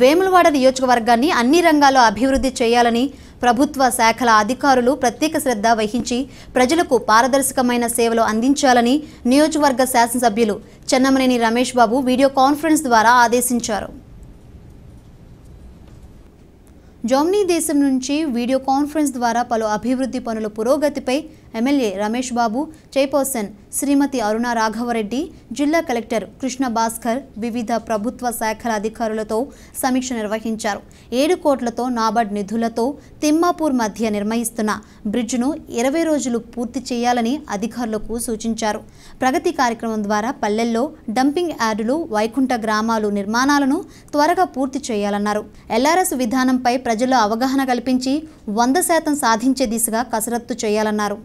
వేములవాడ నియోజకవర్గాన్ని అన్ని రంగాల్లో అభివృద్ధి చేయాలని ప్రభుత్వ శాఖల అధికారులు ప్రత్యేక శ్రద్ధ వహించి ప్రజలకు పారదర్శకమైన సేవలు అందించాలని నియోజకవర్గ శాసనసభ్యులు చెన్నమనేని రమేష్ బాబు వీడియో కాన్ఫరెన్స్ ద్వారా ఆదేశించారు జర్మనీ దేశం నుంచి వీడియో కాన్ఫరెన్స్ ద్వారా పలు అభివృద్ధి పనుల పురోగతిపై ఎమ్మెల్యే రమేష్ బాబు చైర్పర్సన్ శ్రీమతి అరుణ రాఘవరెడ్డి జిల్లా కలెక్టర్ కృష్ణ భాస్కర్ వివిధ ప్రభుత్వ శాఖల అధికారులతో సమీక్ష నిర్వహించారు ఏడు కోట్లతో నాబార్డ్ నిధులతో తిమ్మాపూర్ మధ్య నిర్మహిస్తున్న బ్రిడ్జ్ను ఇరవై రోజులు పూర్తి చేయాలని అధికారులకు సూచించారు ప్రగతి కార్యక్రమం ద్వారా పల్లెల్లో డంపింగ్ యార్డులు వైకుంఠ గ్రామాలు నిర్మాణాలను త్వరగా పూర్తి చేయాలన్నారు ఎల్ఆర్ఎస్ విధానంపై ప్రజల్లో అవగాహన కల్పించి వంద శాతం సాధించే దిశగా కసరత్తు చేయాలన్నారు